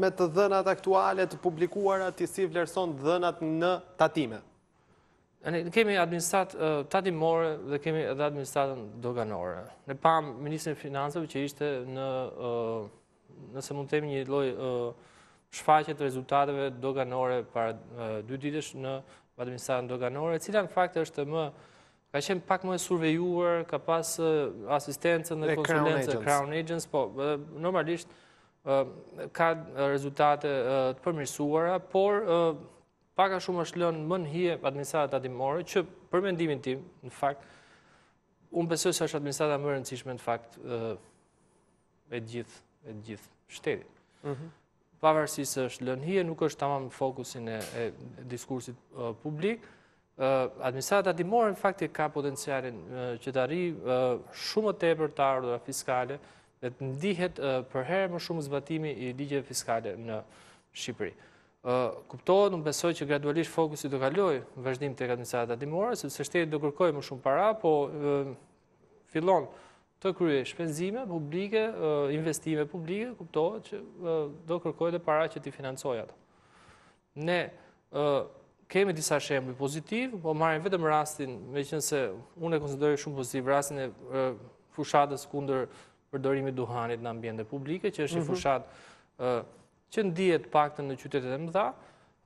me të dhenat aktuale të publikuara të si vlerëson dhenat në tatime? Ne kemi administratë tatimore dhe kemi edhe administratën doganore. Ne pamë Ministrën Finansëve që ishte në, nëse mund temi një loj shfaqet të rezultateve doganore para dy ditësh në administratën doganore, cila në fakt është më, ka qenë pak më e survejuar, ka pas asistencën dhe konsulencën, crown agents, po, normalisht, ka rezultate të përmirësuara, por paka shumë është lënë më në hje administratët atimore, që për mendimin tim, në fakt, unë besoj se është administratët më rëndësishme në fakt e gjithë, e gjithë shtetit. Mhm. Pavarësi se është lënë hje, nuk është tamam fokusin e diskursit publik, administratët atimore në fakt e ka potencialin që të arri shumë të e për të ardhëra fiskale, dhe të ndihet për herë më shumë zbatimi i ligje fiskale në Shqipëri. Kuptohet, unë besoj që gradualisht fokusit do kaloj në vazhdim të katënësatë atimuarë, se se së do kërkoj më shumë para, po fillon të krye shpenzime publike, investime publike, kuptohet që do kërkoj dhe para që ti financoj ato. Ne kemi disa shemblë pozitiv, po marim vetëm rastin, me qënëse unë e konsidori shumë pozitiv, rastin e fushatës kunder përdorimi duhanit në ambjende publike, që është i mhm. fushat që ndijet pak të në qytetet e mëdha,